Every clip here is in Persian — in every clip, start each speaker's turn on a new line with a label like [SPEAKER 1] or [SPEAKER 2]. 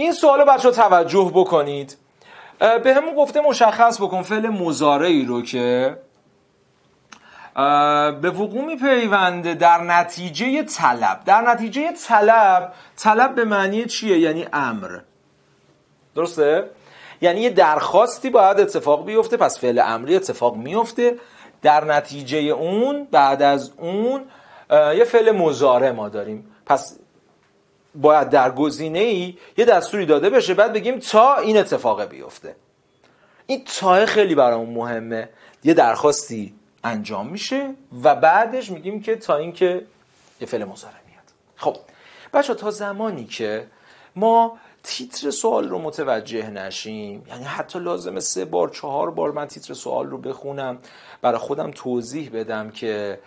[SPEAKER 1] این سوال بچه توجه بکنید به همون گفته مشخص بکن فعل مزارعی رو که به وقوع پیونده در نتیجه طلب در نتیجه طلب طلب به معنی چیه یعنی امر درسته یعنی یه درخواستی باید اتفاق بیفته پس فعل امری اتفاق میفته در نتیجه اون بعد از اون یه فعل مزاره ما داریم پس باید در گزینه ای یه دستوری داده بشه بعد بگیم تا این اتفاق بیفته این تای خیلی برامون مهمه یه درخواستی انجام میشه و بعدش میگیم که تا اینکه یه فعل مزاره میاد خب بچه تا زمانی که ما تیتر سوال رو متوجه نشیم یعنی حتی لازمه سه بار چهار بار من تیتر سوال رو بخونم برای خودم توضیح بدم که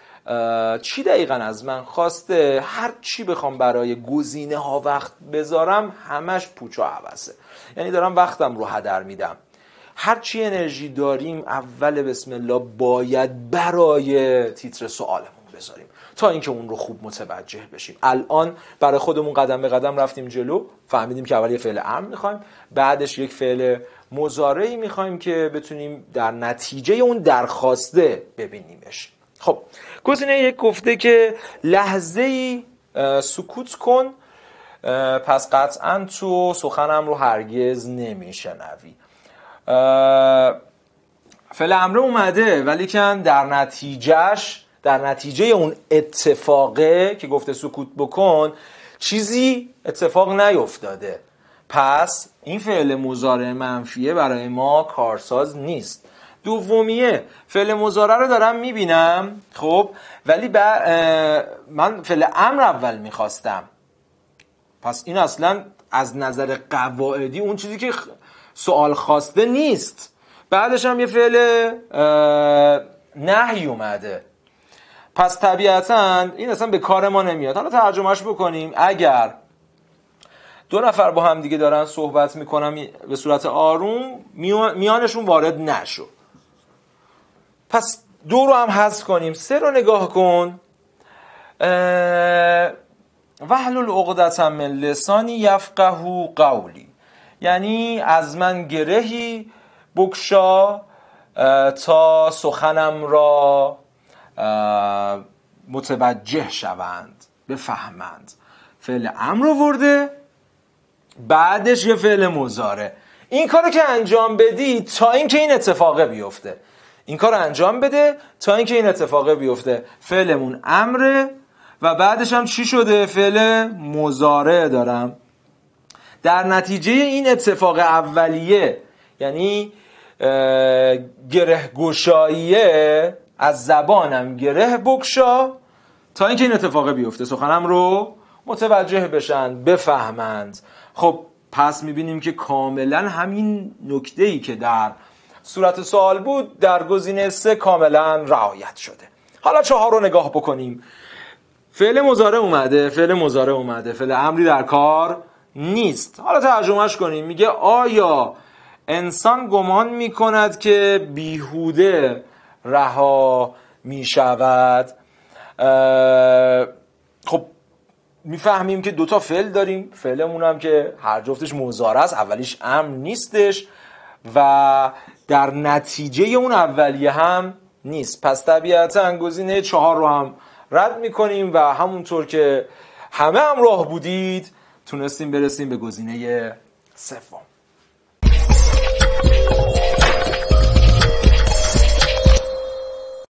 [SPEAKER 1] چی دقیقا از من خواسته هر چی بخوام برای گزینه ها وقت بذارم همش پوچا عوضه یعنی دارم وقتم رو هدر میدم هر چی انرژی داریم اول بسم الله باید برای تیتر سوالمون بذاریم تا اینکه اون رو خوب متوجه بشیم الان برای خودمون قدم به قدم رفتیم جلو فهمیدیم که اول یه فعل امر میخوایم بعدش یک فعل مزارعی میخوایم که بتونیم در نتیجه اون درخواسته ببینیمش خب گزینه یک گفته که لحظه ای سکوت کن پس قطعا تو سخنم رو هرگز نمیشنوی فعل امر اومده ولی که در نتیجهش در نتیجه اون اتفاقه که گفته سکوت بکن چیزی اتفاق نیفتاده پس این فعل مزارع منفیه برای ما کارساز نیست دومیه فعل مزاره رو دارم میبینم خب ولی من فعل امر اول میخواستم پس این اصلا از نظر قواعدی اون چیزی که سوال خواسته نیست بعدش هم یه فعل نهی اومده پس طبیعتا این اصلا به کار ما نمیاد حالا ترجمهش بکنیم اگر دو نفر با هم دیگه دارن صحبت میکنن به صورت آروم میانشون وارد نشو پس دو رو هم حذف کنیم سه رو نگاه کن وحل العقدت من لسانی یفقه قولی یعنی از من گرهی بکشا تا سخنم را متوجه شوند بفهمند فعل امر ورده بعدش یه فعل مزاره این کارو که انجام بدی تا اینکه این اتفاق بیفته این کار انجام بده تا اینکه این اتفاق بیفته فعلمون امره و بعدش هم چی شده فعل مزاره دارم در نتیجه این اتفاق اولیه یعنی گشاییه، از زبانم گره بکشا تا اینکه این اتفاق بیفته سخنم رو متوجه بشن بفهمند خب پس میبینیم که کاملا همین نکته ای که در صورت سوال بود در گزینه سه کاملا رعایت شده حالا چهار رو نگاه بکنیم فعل مزاره اومده فعل مزاره اومده فعل امری در کار نیست حالا ترجمهش کنیم میگه آیا انسان گمان میکند که بیهوده رها می شود خب میفهمیم که دوتا فعل داریم فعلمون هم که هر جفتش مزاره است اولیش امر نیستش و در نتیجه اون اولیه هم نیست پس طبیعتا گزینه چهار رو هم رد میکنیم و همونطور که همه هم راه بودید تونستیم برسیم به گزینه سوم